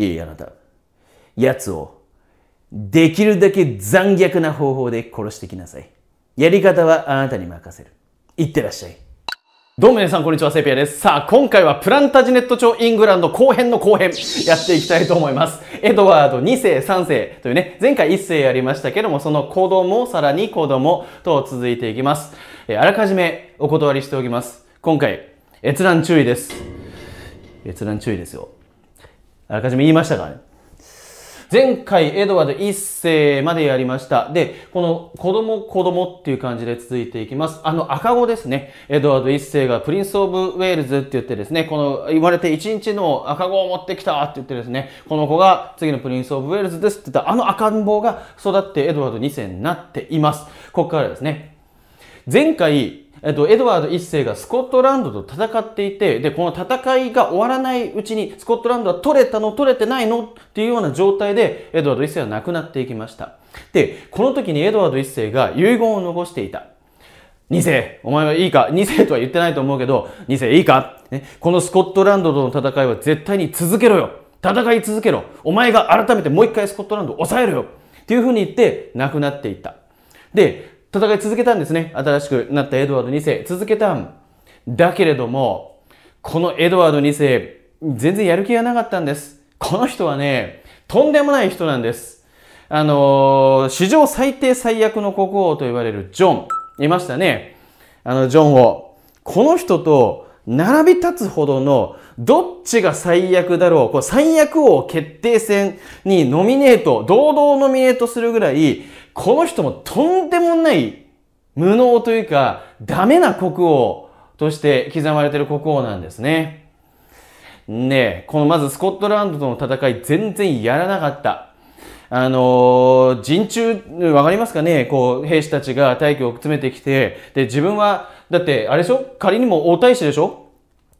いえいえあなた、奴をできるだけ残虐な方法で殺してきなさい。やり方はあなたに任せる。いってらっしゃい。どうも皆さん、こんにちは、セピアです。さあ、今回はプランタジネット町イングランド後編の後編、やっていきたいと思います。エドワード2世、3世というね、前回1世やりましたけども、その子供、さらに子供と続いていきます。えあらかじめお断りしておきます。今回、閲覧注意です。閲覧注意ですよ。あらかじめ言いましたからね。前回、エドワード1世までやりました。で、この子供子供っていう感じで続いていきます。あの赤子ですね。エドワード1世がプリンス・オブ・ウェールズって言ってですね、この言われて1日の赤子を持ってきたって言ってですね、この子が次のプリンス・オブ・ウェールズですって言ったあの赤ん坊が育ってエドワード2世になっています。ここからですね。前回、えっと、エドワード1世がスコットランドと戦っていて、で、この戦いが終わらないうちに、スコットランドは取れたの取れてないのっていうような状態で、エドワード1世は亡くなっていきました。で、この時にエドワード1世が遺言を残していた。2世、お前はいいか ?2 世とは言ってないと思うけど、2世いいか、ね、このスコットランドとの戦いは絶対に続けろよ戦い続けろお前が改めてもう一回スコットランドを抑えろよっていうふうに言って亡くなっていった。で、戦い続けたんですね。新しくなったエドワード2世。続けたんだけれども、このエドワード2世、全然やる気がなかったんです。この人はね、とんでもない人なんです。あのー、史上最低最悪の国王と言われるジョン、いましたね。あの、ジョンを。この人と並び立つほどの、どっちが最悪だろう、こう最悪王決定戦にノミネート、堂々ノミネートするぐらい、この人もとんでもない無能というか、ダメな国王として刻まれてる国王なんですね。ねこのまずスコットランドとの戦い全然やらなかった。あのー、陣中、わかりますかねこう、兵士たちが大気を詰めてきて、で、自分は、だって、あれでしょ仮にも王太子でしょ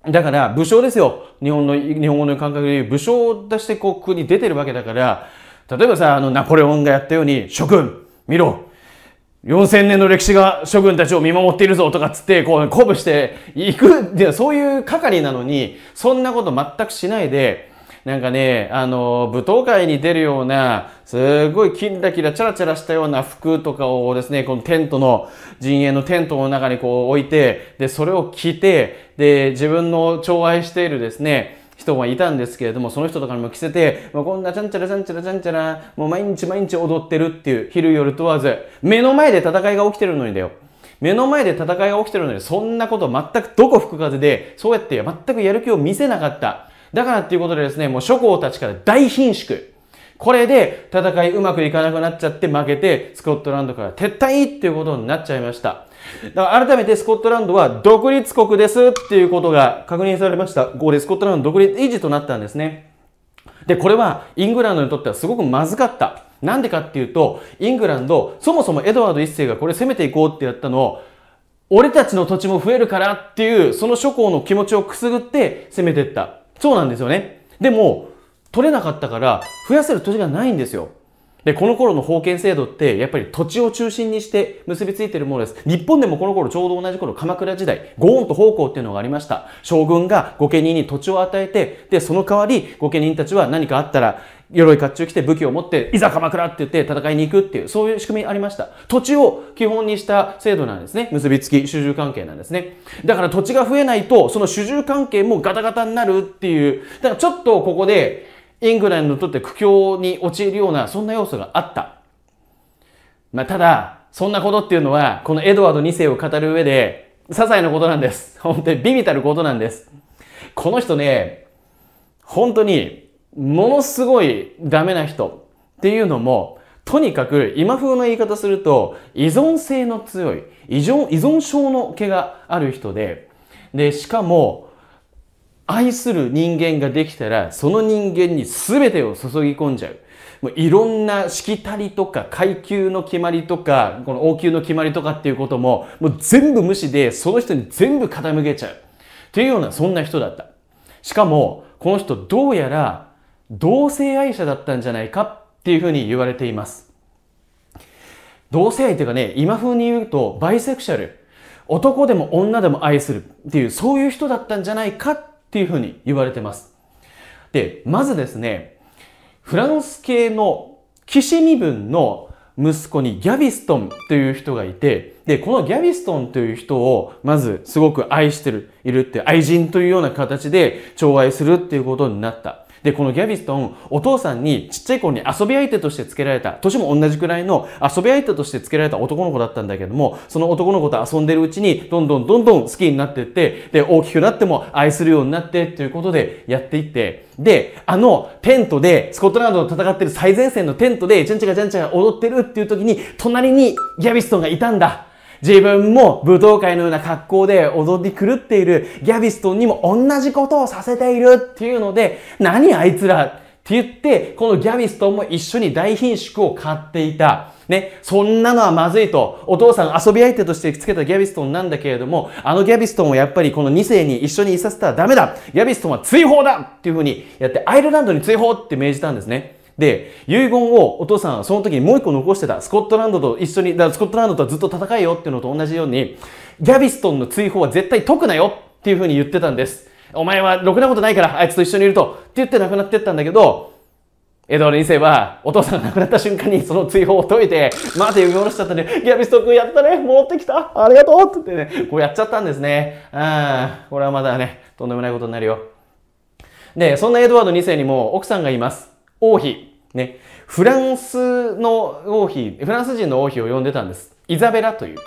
だから、武将ですよ。日本の、日本語の感覚で言う武将を出してこう、国出てるわけだから、例えばさ、あの、ナポレオンがやったように、諸君、見ろ4000年の歴史が諸君たちを見守っているぞとかっつって、こう、鼓舞していく、でそういう係なのに、そんなこと全くしないで、なんかね、あの、舞踏会に出るような、すごいキラキラチャラチャラしたような服とかをですね、このテントの、陣営のテントの中にこう置いて、で、それを着て、で、自分の寵愛しているですね、人はいたんですけれども、その人とかにも着せて、まあ、こんなちゃんちゃらちゃんちゃらちゃんちゃら、もう毎日毎日踊ってるっていう、昼夜問わず、目の前で戦いが起きてるのにだよ。目の前で戦いが起きてるのに、そんなこと全くどこ吹く風で、そうやって全くやる気を見せなかった。だからっていうことでですね、もう諸侯たちから大貧縮。これで戦いうまくいかなくなっちゃって負けて、スコットランドから撤退っていうことになっちゃいました。だから改めてスコットランドは独立国ですっていうことが確認されました。ここでスコットランド独立維持となったんですね。で、これはイングランドにとってはすごくまずかった。なんでかっていうと、イングランド、そもそもエドワード1世がこれ攻めていこうってやったのを、俺たちの土地も増えるからっていう、その諸侯の気持ちをくすぐって攻めていった。そうなんですよね。でも、取れなかったから、増やせる土地がないんですよ。で、この頃の封建制度って、やっぱり土地を中心にして結びついてるものです。日本でもこの頃ちょうど同じ頃、鎌倉時代、ゴーンと奉公っていうのがありました。将軍が御家人に土地を与えて、で、その代わり御家人たちは何かあったら、鎧甲冑着て武器を持って、いざ鎌倉って言って戦いに行くっていう、そういう仕組みありました。土地を基本にした制度なんですね。結びつき、主従関係なんですね。だから土地が増えないと、その主従関係もガタガタになるっていう、だからちょっとここで、イングランドにとって苦境に陥るような、そんな要素があった。まあ、ただ、そんなことっていうのは、このエドワード2世を語る上で、些細なことなんです。本当に微ビたることなんです。この人ね、本当に、ものすごいダメな人っていうのも、とにかく今風の言い方すると依存性の強い依存依存症の毛がある人ででしかも愛する人間ができたら、その人間に全てを注ぎ込んじゃう。もういろんなしきたりとか階級の決まりとか、この王宮の決まりとかっていうことも、もう全部無視で、その人に全部傾けちゃう。っていうような、そんな人だった。しかも、この人どうやら同性愛者だったんじゃないかっていうふうに言われています。同性愛っていうかね、今風に言うとバイセクシャル。男でも女でも愛するっていう、そういう人だったんじゃないかっっていうふうに言われてます。で、まずですね、フランス系の騎士身分の息子にギャビストンという人がいて、で、このギャビストンという人を、まずすごく愛してる、いるって、愛人というような形で、寵愛するっていうことになった。で、このギャビストン、お父さんにちっちゃい頃に遊び相手として付けられた、年も同じくらいの遊び相手として付けられた男の子だったんだけども、その男の子と遊んでるうちに、どんどんどんどん好きになっていって、で、大きくなっても愛するようになってということでやっていって、で、あのテントで、スコットランドと戦ってる最前線のテントで、じゃんちゃがじゃんちゃが踊ってるっていう時に、隣にギャビストンがいたんだ。自分も舞踏会のような格好で踊り狂っているギャビストンにも同じことをさせているっていうので、何あいつらって言って、このギャビストンも一緒に大品種を買っていた。ね、そんなのはまずいと、お父さん遊び相手としてつけたギャビストンなんだけれども、あのギャビストンをやっぱりこの2世に一緒にいさせたらダメだギャビストンは追放だっていうふうにやって、アイルランドに追放って命じたんですね。で、遺言をお父さんはその時にもう一個残してた。スコットランドと一緒に、だからスコットランドとずっと戦えよっていうのと同じように、ギャビストンの追放は絶対解くなよっていうふうに言ってたんです。お前はろくなことないからあいつと一緒にいるとって言って亡くなってったんだけど、エドワード2世は、お父さんが亡くなった瞬間にその追放を解いて、待て、呼びろしちゃったね。ギャビスト君やったね。戻ってきた。ありがとうって言ってね、こうやっちゃったんですね。ああ、これはまだね、とんでもないことになるよ。で、そんなエドワード2世にも奥さんがいます。王妃。ね、フランスの王妃、フランス人の王妃を呼んでたんです。イザベラという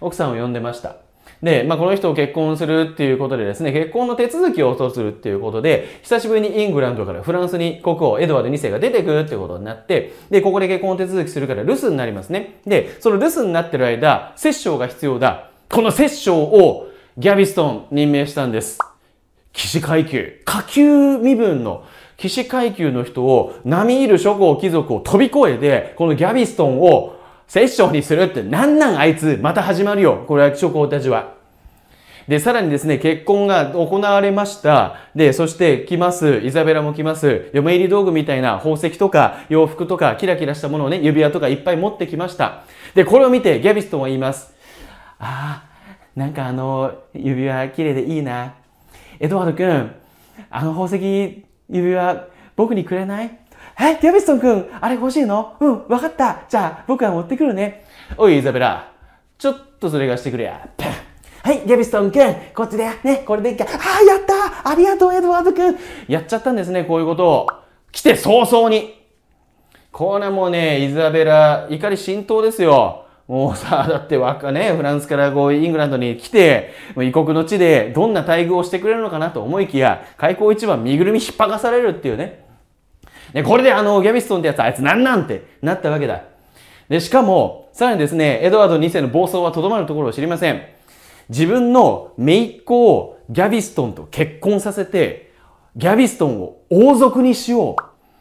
奥さんを呼んでました。で、まあ、この人を結婚するっていうことでですね、結婚の手続きを落とするっていうことで、久しぶりにイングランドからフランスに国王、エドワード2世が出てくるってことになって、で、ここで結婚の手続きするから留守になりますね。で、その留守になってる間、摂政が必要だ。この摂政をギャビストン任命したんです。騎士階級、下級身分の騎士階級の人を、並みいる諸侯貴族を飛び越えて、このギャビストンを摂政にするって、なんなんあいつ、また始まるよ。これは諸侯たちは。で、さらにですね、結婚が行われました。で、そして来ます。イザベラも来ます。嫁入り道具みたいな宝石とか洋服とかキラキラしたものをね、指輪とかいっぱい持ってきました。で、これを見てギャビストンは言います。ああ、なんかあの、指輪綺麗でいいな。エドワード君、あの宝石指輪僕にくれないえャビストン君、あれ欲しいのうん、わかった。じゃあ、僕が持ってくるね。おい、イザベラ。ちょっとそれがしてくれや。はい、ギャビストン君、こっちで、ね、これでいけ。か。ああ、やったありがとう、エドワード君。やっちゃったんですね、こういうことを。来て早々に。こうもうね、イザベラ、怒り浸透ですよ。もうさ、だってわかね、フランスからこう、イングランドに来て、異国の地でどんな待遇をしてくれるのかなと思いきや、開口一番身ぐるみ引っ張かされるっていうね。で、これであの、ギャビストンってやつ、あいつなんなんってなったわけだ。で、しかも、さらにですね、エドワード2世の暴走はとどまるところを知りません。自分の姪っ子をギャビストンと結婚させて、ギャビストンを王族にしよう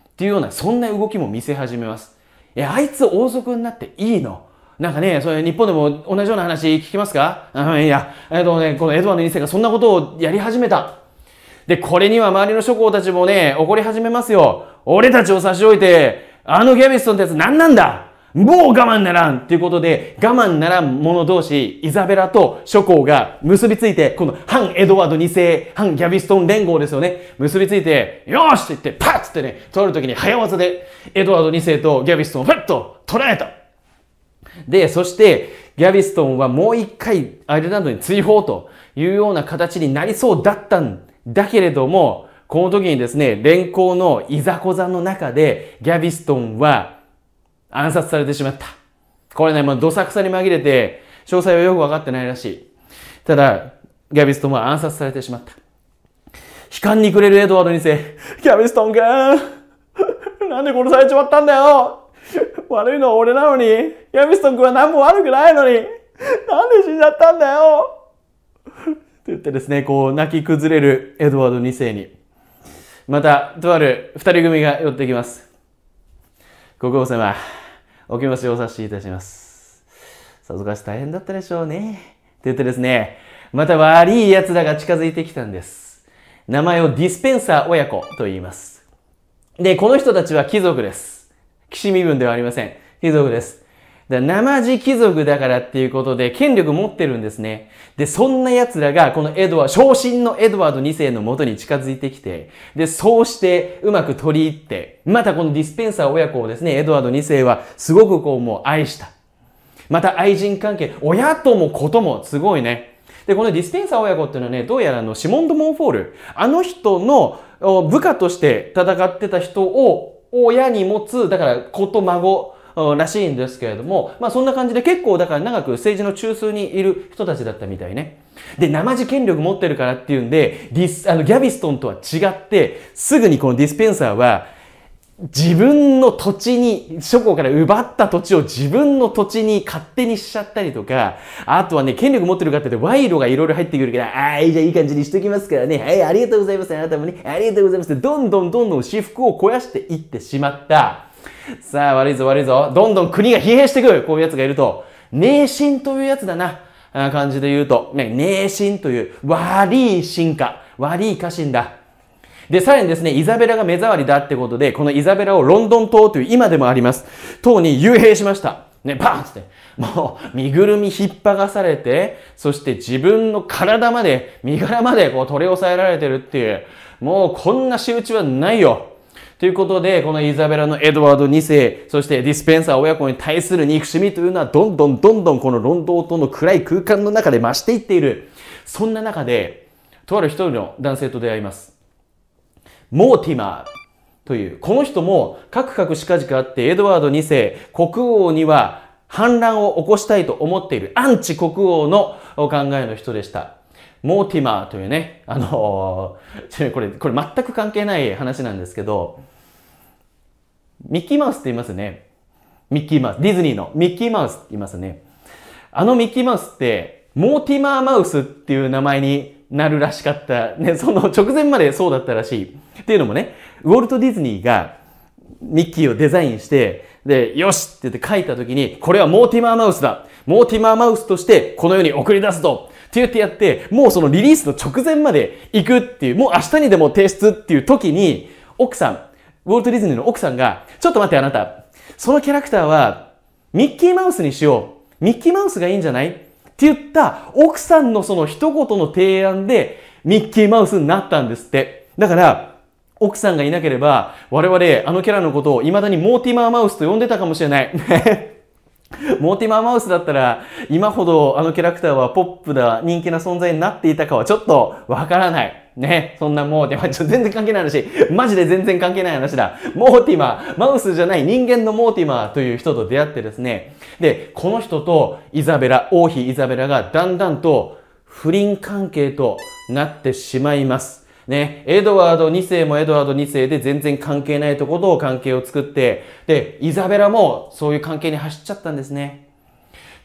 っていうような、そんな動きも見せ始めます。え、あいつ王族になっていいのなんかね、それ日本でも同じような話聞きますかあん、いや、えっ、とね、このエドワード2世がそんなことをやり始めた。で、これには周りの諸侯たちもね、怒り始めますよ。俺たちを差し置いて、あのギャビストンってやつ何なんだもう我慢ならんということで、我慢ならん者同士、イザベラと諸侯が結びついて、この反エドワード2世、反ギャビストン連合ですよね。結びついて、よしって言って、パッつってね、取るときに早技で、エドワード2世とギャビストンをフッと捉えた。で、そして、ギャビストンはもう一回アイルランドに追放というような形になりそうだったんだけれども、この時にですね、連行のいざこざの中で、ギャビストンは暗殺されてしまった。これね、もうどさくさに紛れて、詳細はよくわかってないらしい。ただ、ギャビストンは暗殺されてしまった。悲観に暮れるエドワード2世、ギャビストンが。なんで殺されちまったんだよ 悪いのは俺なのに、ヤミスト君は何も悪くないのに、なんで死んじゃったんだよ って言ってですね、こう泣き崩れるエドワード2世に、また、とある2人組が寄ってきます。国王様、お気持ちをお察しいたします。さぞかし大変だったでしょうね。って言ってですね、また悪い奴らが近づいてきたんです。名前をディスペンサー親子と言います。で、この人たちは貴族です。岸身分ではありません。貴族です。だ生地貴族だからっていうことで権力持ってるんですね。で、そんな奴らがこのエドワ、昇進のエドワード2世の元に近づいてきて、で、そうしてうまく取り入って、またこのディスペンサー親子をですね、エドワード2世はすごくこうもう愛した。また愛人関係、親とも子ともすごいね。で、このディスペンサー親子っていうのはね、どうやらあの、シモン・ド・モンフォール、あの人の部下として戦ってた人を親に持つ、だから子と孫、らしいんですけれども、まあそんな感じで結構だから長く政治の中枢にいる人たちだったみたいね。で、生地権力持ってるからっていうんで、ディス、あの、ギャビストンとは違って、すぐにこのディスペンサーは、自分の土地に、諸侯から奪った土地を自分の土地に勝手にしちゃったりとか、あとはね、権力持ってる方で賄賂がいろいろ入ってくるから、ああ、じゃあいい感じにしときますからね、はい、ありがとうございます、あなたもね、ありがとうございます、どんどんどんどん私服を肥やしていってしまった。さあ、悪いぞ悪いぞ、どんどん国が疲弊してくる、こういう奴がいると。迷信というやつだな、あ感じで言うと、ね、迷信という悪い進化、悪い家臣だ。で、さらにですね、イザベラが目障りだってことで、このイザベラをロンドン島という今でもあります、島に幽閉しました。ね、バーンって、もう、身ぐるみ引っ張がされて、そして自分の体まで、身柄までこう取り押さえられてるっていう、もうこんな仕打ちはないよ。ということで、このイザベラのエドワード2世、そしてディスペンサー親子に対する憎しみというのは、どんどんどんどんこのロンドン島の暗い空間の中で増していっている。そんな中で、とある一人の男性と出会います。モーティマー。という、この人も、カクカクしかじかあって、エドワード2世、国王には反乱を起こしたいと思っているアンチ国王のお考えの人でした。モーティマーというね、あのー、これ、これ全く関係ない話なんですけど、ミッキーマウスって言いますね。ミッキーマウス。ディズニーのミッキーマウスって言いますね。あのミッキーマウスって、モーティマーマウスっていう名前になるらしかった。ね、その直前までそうだったらしい。っていうのもね、ウォルト・ディズニーがミッキーをデザインして、で、よしって言って書いた時に、これはモーティマーマウスだ。モーティマーマウスとしてこの世に送り出すぞ。って言ってやって、もうそのリリースの直前まで行くっていう、もう明日にでも提出っていう時に、奥さん、ウォルト・ディズニーの奥さんが、ちょっと待ってあなた、そのキャラクターはミッキーマウスにしよう。ミッキーマウスがいいんじゃないって言った奥さんのその一言の提案でミッキーマウスになったんですって。だから、奥さんがいなければ、我々、あのキャラのことを未だにモーティマーマウスと呼んでたかもしれない。モーティマーマウスだったら、今ほどあのキャラクターはポップな人気な存在になっていたかはちょっとわからない。ね、そんなモーティマー、ちょ全然関係ない話。マジで全然関係ない話だ。モーティマー、マウスじゃない人間のモーティマーという人と出会ってですね。で、この人とイザベラ、王妃イザベラがだんだんと不倫関係となってしまいます。ね、エドワード2世もエドワード2世で全然関係ないところと関係を作って、で、イザベラもそういう関係に走っちゃったんですね。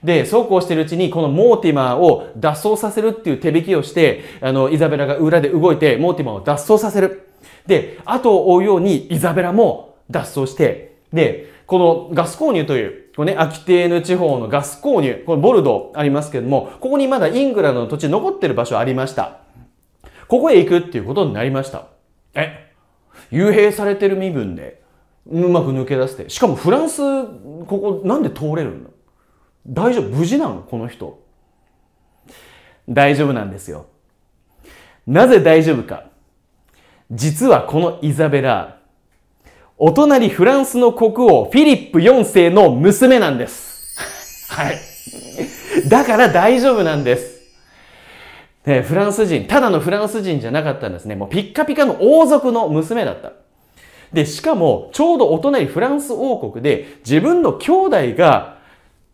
で、そうこうしてるうちに、このモーティマーを脱走させるっていう手引きをして、あの、イザベラが裏で動いて、モーティマーを脱走させる。で、後を追うようにイザベラも脱走して、で、このガス購入という、これね、アキテーヌ地方のガス購入、これボルドありますけども、ここにまだイングランドの土地残ってる場所ありました。ここへ行くっていうことになりました。え幽閉されてる身分で、うまく抜け出して。しかもフランス、ここなんで通れるの大丈夫無事なのこの人。大丈夫なんですよ。なぜ大丈夫か。実はこのイザベラ、お隣フランスの国王フィリップ4世の娘なんです。はい。だから大丈夫なんです。で、フランス人、ただのフランス人じゃなかったんですね。もうピッカピカの王族の娘だった。で、しかも、ちょうどお隣フランス王国で、自分の兄弟が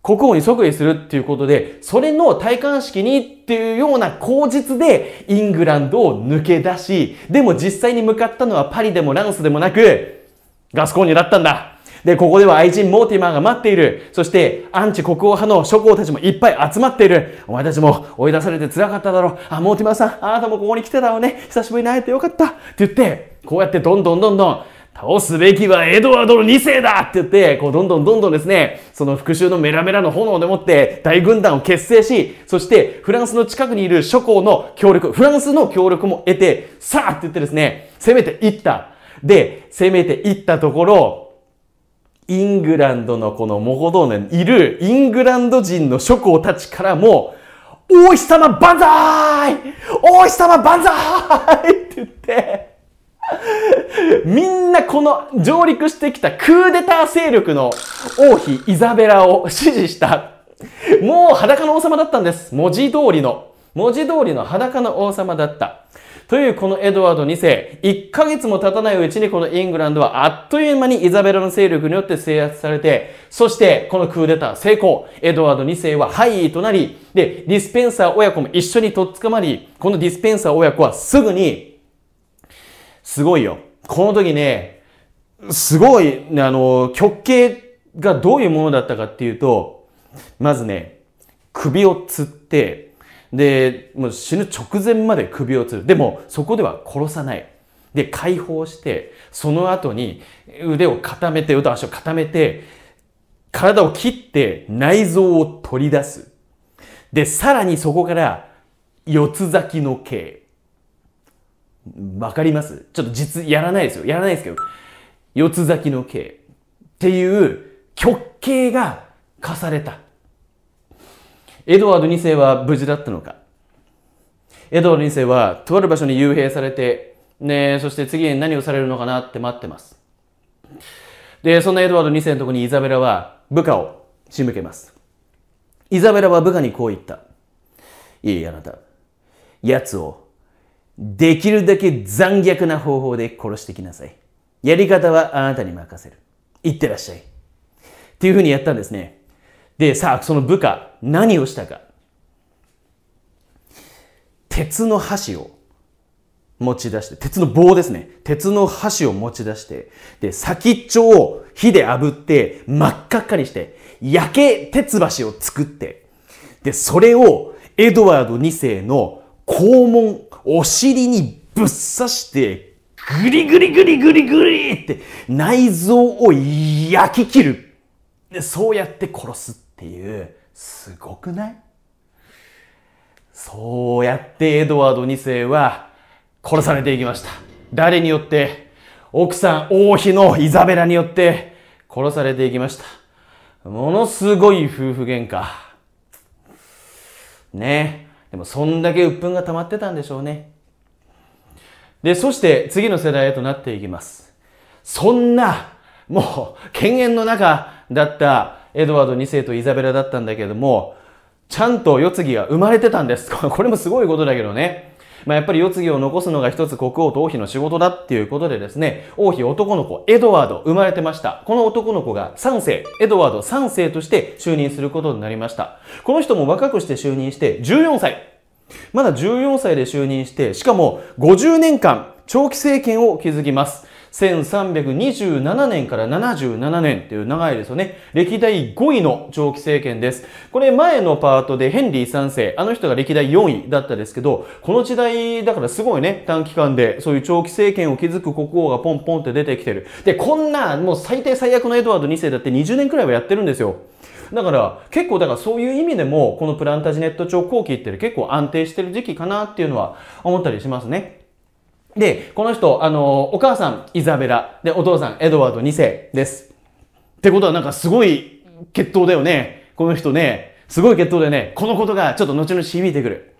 国王に即位するっていうことで、それの戴冠式にっていうような口実で、イングランドを抜け出し、でも実際に向かったのはパリでもランスでもなく、ガスコンニだったんだ。で、ここでは愛人モーティマーが待っている。そして、アンチ国王派の諸侯たちもいっぱい集まっている。お前たちも追い出されて辛かっただろう。あ、モーティマーさん、あなたもここに来てたわね。久しぶりに会えてよかった。って言って、こうやってどんどんどんどん、倒すべきはエドワードの2世だって言って、こう、どんどんどんどんですね、その復讐のメラメラの炎でもって大軍団を結成し、そしてフランスの近くにいる諸侯の協力、フランスの協力も得て、さあって言ってですね、攻めていった。で、攻めていったところ、イングランドのこのモコドーネにいるイングランド人の諸侯たちからも、王妃様万歳王妃様万歳って言って、みんなこの上陸してきたクーデター勢力の王妃イザベラを支持した。もう裸の王様だったんです。文字通りの。文字通りの裸の王様だった。というこのエドワード2世、1ヶ月も経たないうちにこのイングランドはあっという間にイザベラの勢力によって制圧されて、そしてこのクーデター成功、エドワード2世は敗位となり、で、ディスペンサー親子も一緒にとっつかまり、このディスペンサー親子はすぐに、すごいよ。この時ね、すごい、あの、極刑がどういうものだったかっていうと、まずね、首を吊って、で、もう死ぬ直前まで首を吊る。でも、そこでは殺さない。で、解放して、その後に腕を固めて、腕と足を固めて、体を切って内臓を取り出す。で、さらにそこから、四つ咲きの刑。わかりますちょっと実、やらないですよ。やらないですけど、四つ咲きの刑っていう極刑が課された。エドワード2世は無事だったのかエドワード2世はとある場所に幽閉されて、ね、そして次に何をされるのかなって待ってます。で、そんなエドワード2世のとこにイザベラは部下を仕向けます。イザベラは部下にこう言った。いいあなた、奴をできるだけ残虐な方法で殺してきなさい。やり方はあなたに任せる。いってらっしゃい。っていうふうにやったんですね。で、さあ、その部下、何をしたか。鉄の箸を持ち出して、鉄の棒ですね。鉄の箸を持ち出して、で、先っちょを火で炙って、真っ赤っかにして、焼け鉄橋を作って、で、それをエドワード2世の肛門、お尻にぶっ刺して、ぐりぐりぐりぐりぐりって内臓を焼き切る。で、そうやって殺すっていうすごくないそうやってエドワード2世は殺されていきました誰によって奥さん王妃のイザベラによって殺されていきましたものすごい夫婦喧嘩ねでもそんだけ鬱憤が溜まってたんでしょうねでそして次の世代へとなっていきますそんなもう権限の中だったエドワード2世とイザベラだったんだけれども、ちゃんと世継ぎが生まれてたんです。これもすごいことだけどね。まあ、やっぱり世継ぎを残すのが一つ国王と王妃の仕事だっていうことでですね、王妃男の子エドワード生まれてました。この男の子が3世、エドワード3世として就任することになりました。この人も若くして就任して14歳。まだ14歳で就任して、しかも50年間長期政権を築きます。1327年から77年っていう長いですよね。歴代5位の長期政権です。これ前のパートでヘンリー3世、あの人が歴代4位だったですけど、この時代だからすごいね、短期間でそういう長期政権を築く国王がポンポンって出てきてる。で、こんなもう最低最悪のエドワード2世だって20年くらいはやってるんですよ。だから結構だからそういう意味でもこのプランタジネット朝後期って結構安定してる時期かなっていうのは思ったりしますね。で、この人、あの、お母さん、イザベラ。で、お父さん、エドワード2世です。ってことはなんかすごい血統だよね。この人ね。すごい血統でね、このことがちょっと後々響いてくる。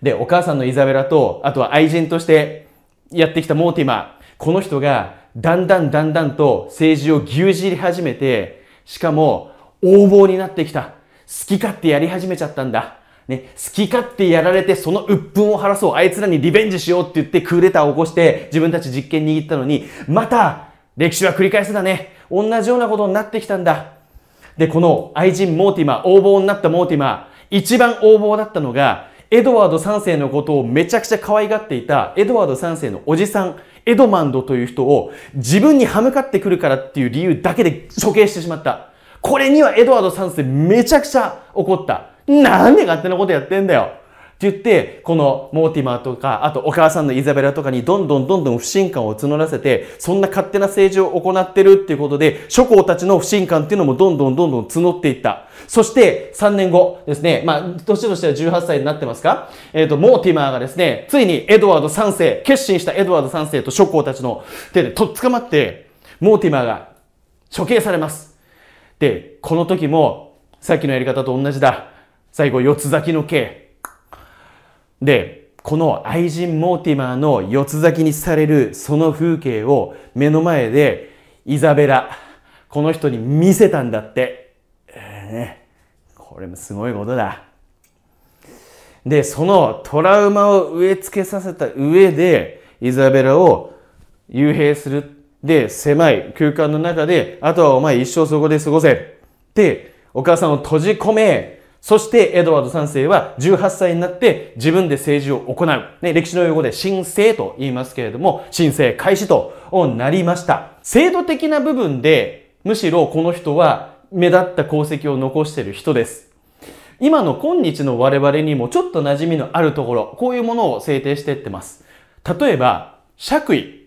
で、お母さんのイザベラと、あとは愛人としてやってきたモーティマー。この人が、だんだんだんだんと政治を牛耳り始めて、しかも、横暴になってきた。好き勝手やり始めちゃったんだ。ね、好き勝手やられてその鬱憤を晴らそう、あいつらにリベンジしようって言ってクーデターを起こして自分たち実権握ったのに、また歴史は繰り返すだね。同じようなことになってきたんだ。で、この愛人モーティマー、横暴になったモーティマー、一番横暴だったのが、エドワード3世のことをめちゃくちゃ可愛がっていたエドワード3世のおじさん、エドマンドという人を自分に歯向かってくるからっていう理由だけで処刑してしまった。これにはエドワード3世めちゃくちゃ怒った。なんで勝手なことやってんだよって言って、このモーティマーとか、あとお母さんのイザベラとかにどんどんどんどん不信感を募らせて、そんな勝手な政治を行ってるっていうことで、諸侯たちの不信感っていうのもどんどんどんどん募っていった。そして3年後ですね、まあ、年としては18歳になってますかえっ、ー、と、モーティマーがですね、ついにエドワード3世、決心したエドワード3世と諸侯たちの手でとっ捕まって、モーティマーが処刑されます。で、この時も、さっきのやり方と同じだ。最後、四つ咲きの毛。で、この愛人モーティマーの四つ咲きにされるその風景を目の前でイザベラ、この人に見せたんだって。えー、ね、これもすごいことだ。で、そのトラウマを植え付けさせた上で、イザベラを幽閉する。で、狭い空間の中で、あとはお前一生そこで過ごせ。で、お母さんを閉じ込め、そしてエドワード3世は18歳になって自分で政治を行う。ね、歴史の用語で神聖と言いますけれども、神聖開始となりました。制度的な部分で、むしろこの人は目立った功績を残している人です。今の今日の我々にもちょっと馴染みのあるところ、こういうものを制定していってます。例えば、爵位。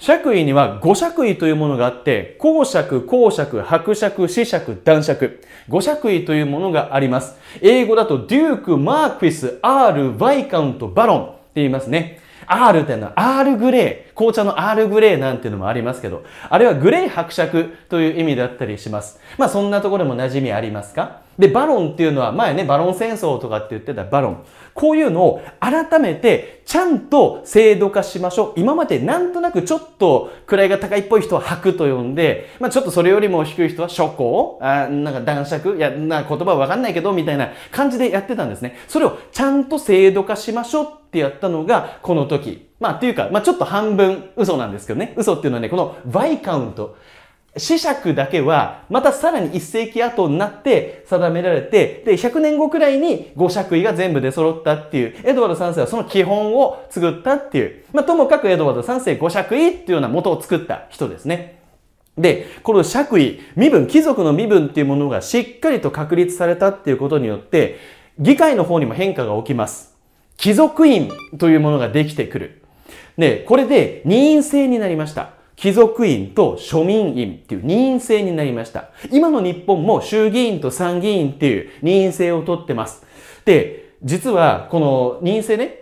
爵位には五爵位というものがあって、公爵、公爵、伯爵、子爵、男爵、五爵位というものがあります。英語だとデューク、マークィス、アール、バイカウント、バロンって言いますね。アールってのはアールグレー、紅茶のアールグレーなんていうのもありますけど、あれはグレー伯爵という意味だったりします。まあそんなところも馴染みありますかで、バロンっていうのは前ね、バロン戦争とかって言ってたバロン。こういうのを改めてちゃんと制度化しましょう。今までなんとなくちょっと位が高いっぽい人は白と呼んで、まあ、ちょっとそれよりも低い人は諸行あなんか男爵いや、な言葉わかんないけど、みたいな感じでやってたんですね。それをちゃんと制度化しましょうってやったのが、この時。まあ、っていうか、まあ、ちょっと半分嘘なんですけどね。嘘っていうのはね、この Y カウント。子爵だけは、またさらに1世紀後になって定められて、で、100年後くらいに五爵位が全部出揃ったっていう、エドワード3世はその基本を作ったっていう、まあ、ともかくエドワード3世五爵位っていうような元を作った人ですね。で、この爵位、身分、貴族の身分っていうものがしっかりと確立されたっていうことによって、議会の方にも変化が起きます。貴族院というものができてくる。で、これで任院制になりました。貴族院と庶民院っていう任意制になりました。今の日本も衆議院と参議院っていう任意制をとってます。で、実はこの任意制ね、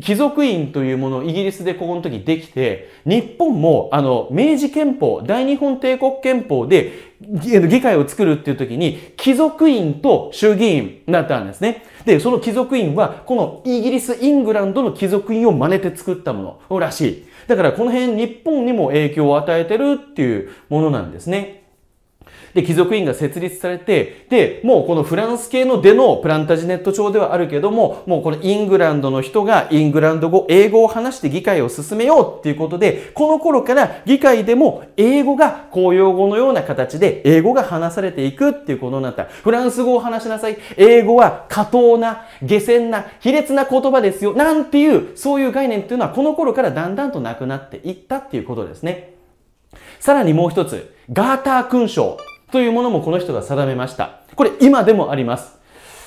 貴族院というものをイギリスでここの時できて、日本もあの明治憲法、大日本帝国憲法で議会を作るっていう時に貴族院と衆議院だったんですね。で、その貴族院はこのイギリス、イングランドの貴族院を真似て作ったものらしい。だからこの辺日本にも影響を与えてるっていうものなんですね。で、貴族院が設立されて、で、もうこのフランス系の出のプランタジネット朝ではあるけども、もうこのイングランドの人がイングランド語、英語を話して議会を進めようっていうことで、この頃から議会でも英語が公用語のような形で英語が話されていくっていうことになった。フランス語を話しなさい。英語は過当な、下船な、卑劣な言葉ですよ。なんていう、そういう概念っていうのはこの頃からだんだんとなくなっていったっていうことですね。さらにもう一つ、ガーター勲章。というものもこの人が定めました。これ今でもあります。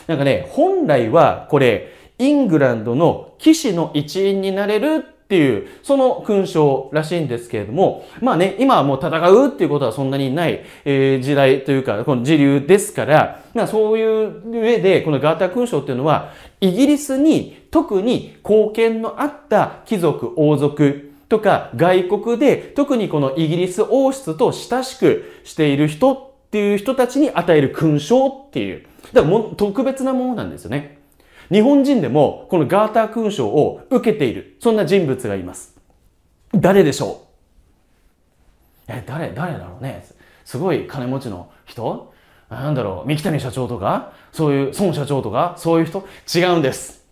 なんかね、本来はこれ、イングランドの騎士の一員になれるっていう、その勲章らしいんですけれども、まあね、今はもう戦うっていうことはそんなにない、えー、時代というか、この時流ですから、まあそういう上で、このガーター勲章っていうのは、イギリスに特に貢献のあった貴族、王族、とか外国で特にこのイギリス王室と親しくしている人っていう人たちに与える勲章っていう。だからも特別なものなんですよね。日本人でもこのガーター勲章を受けている、そんな人物がいます。誰でしょうえ、誰、誰だろうね。すごい金持ちの人なんだろう、三木谷社長とか、そういう、孫社長とか、そういう人違うんです。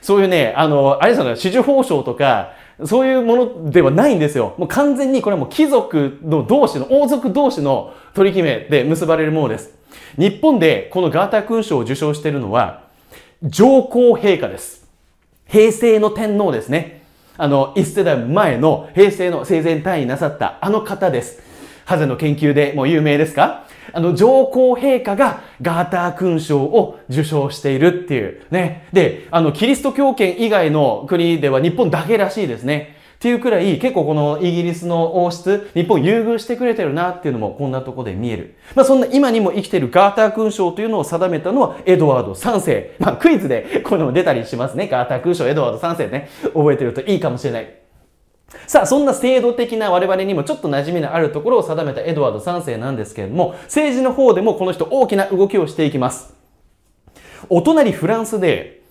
そういうね、あの、あれですよね、紫綬褒章とか、そういうものではないんですよ。もう完全にこれはもう貴族の同士の、王族同士の取り決めで結ばれるものです。日本でこのガーター勲章を受賞しているのは、上皇陛下です。平成の天皇ですね。あの、一世代前の平成の生前退位なさったあの方です。ハゼの研究でもう有名ですかあの、上皇陛下がガーター勲章を受賞しているっていう、ね。で、あの、キリスト教圏以外の国では日本だけらしいですね。っていうくらい、結構このイギリスの王室、日本優遇してくれてるなっていうのもこんなとこで見える。まあそんな今にも生きてるガーター勲章というのを定めたのはエドワード3世。まあクイズでこういうのも出たりしますね。ガーター勲章、エドワード3世ね。覚えてるといいかもしれない。さあ、そんな制度的な我々にもちょっと馴染みのあるところを定めたエドワード3世なんですけれども、政治の方でもこの人大きな動きをしていきます。お隣フランスで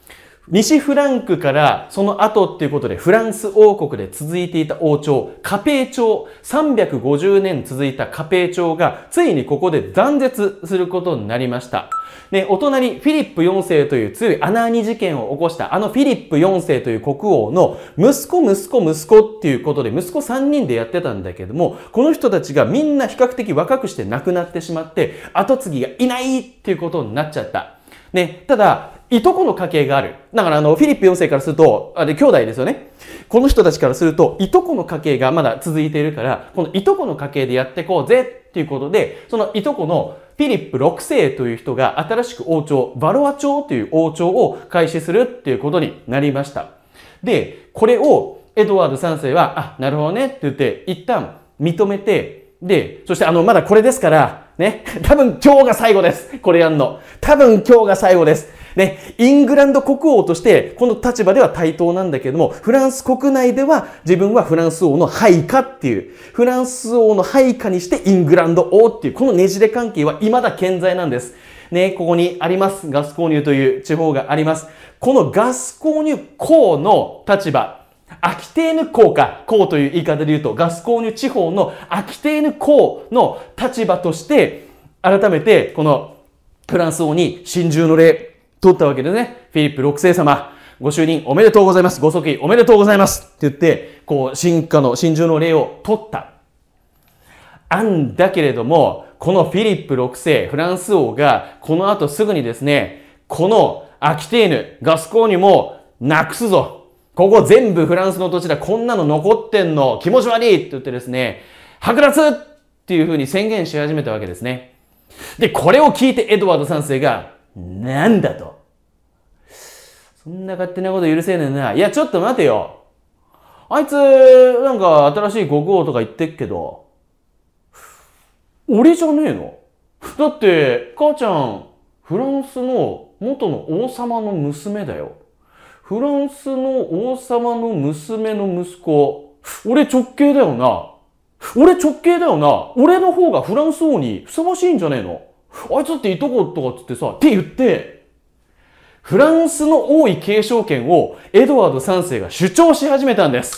西フランクからその後っていうことでフランス王国で続いていた王朝、カペー朝、350年続いたカペー朝がついにここで断絶することになりました。ね、お隣、フィリップ4世という強い穴あに事件を起こしたあのフィリップ4世という国王の息子、息子、息子っていうことで息子3人でやってたんだけども、この人たちがみんな比較的若くして亡くなってしまって、後継ぎがいないっていうことになっちゃった。ね、ただ、いとこの家系がある。だからあの、フィリップ4世からすると、あれ、兄弟ですよね。この人たちからすると、いとこの家系がまだ続いているから、このいとこの家系でやってこうぜっていうことで、そのいとこのフィリップ6世という人が新しく王朝、バロア朝という王朝を開始するっていうことになりました。で、これをエドワード3世は、あ、なるほどねって言って、一旦認めて、で、そしてあの、まだこれですから、ね。多分今日が最後です。これやんの。多分今日が最後です。ね、イングランド国王として、この立場では対等なんだけれども、フランス国内では自分はフランス王の配下っていう、フランス王の配下にしてイングランド王っていう、このねじれ関係は未だ健在なんです。ね、ここにあります。ガス購入という地方があります。このガス購入公の立場アキテーヌ公か、公という言い方で言うと、ガス購入地方のアキテーヌ公の立場として、改めて、このフランス王に真珠の礼、取ったわけでね、フィリップ6世様、ご就任おめでとうございます。ご即位おめでとうございます。って言って、こう、進化の、真珠の礼を取った。あんだけれども、このフィリップ6世、フランス王が、この後すぐにですね、このアキテーヌ、ガスコーニもなくすぞ。ここ全部フランスの土地だ、こんなの残ってんの、気持ち悪いって言ってですね、剥奪っていうふうに宣言し始めたわけですね。で、これを聞いてエドワード3世が、なんだと。そんな勝手なこと許せねえな。いや、ちょっと待てよ。あいつ、なんか新しい国王とか言ってっけど、俺じゃねえのだって、母ちゃん、フランスの元の王様の娘だよ。フランスの王様の娘の息子。俺直系だよな。俺直系だよな。俺の方がフランス王にふさわしいんじゃねえのあいつだっていとことかつってさ、って言って、フランスの王位継承権をエドワード3世が主張し始めたんです。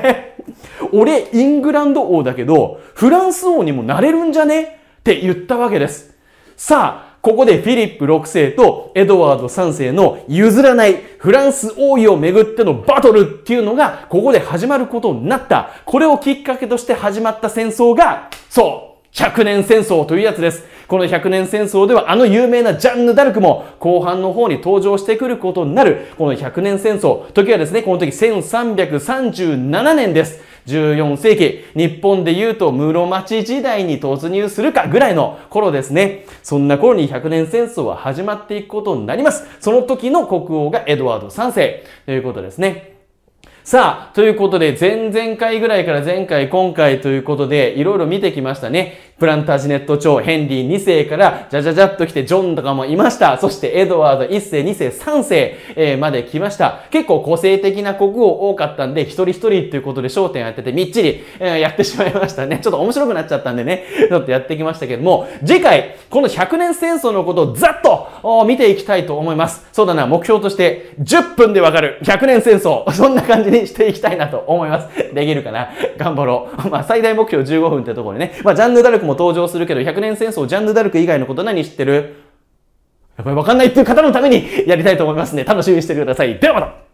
俺、イングランド王だけど、フランス王にもなれるんじゃねって言ったわけです。さあ、ここでフィリップ6世とエドワード3世の譲らないフランス王位をめぐってのバトルっていうのがここで始まることになった。これをきっかけとして始まった戦争が、そう、100年戦争というやつです。この100年戦争ではあの有名なジャンヌ・ダルクも後半の方に登場してくることになる。この100年戦争、時はですね、この時1337年です。14世紀、日本でいうと室町時代に突入するかぐらいの頃ですね。そんな頃に100年戦争は始まっていくことになります。その時の国王がエドワード3世ということですね。さあ、ということで、前々回ぐらいから前回、今回ということで、いろいろ見てきましたね。プランタージネット長、ヘンリー2世から、じゃじゃじゃっと来て、ジョンとかもいました。そして、エドワード1世、2世、3世、えー、まで来ました。結構個性的な国王多かったんで、一人一人ということで焦点当てて、みっちり、えー、やってしまいましたね。ちょっと面白くなっちゃったんでね、ちょっとやってきましたけども、次回、この100年戦争のことをざっと見ていきたいと思います。そうだな、目標として、10分でわかる100年戦争。そんな感じにしていきたいなと思います。できるかな頑張ろう。まあ、最大目標15分ってところでね。まあ、ジャンヌ・ダルクも登場するけど、100年戦争、ジャンヌ・ダルク以外のこと何知ってるやっぱりわかんないっていう方のためにやりたいと思いますんで、楽しみにしててください。ではまた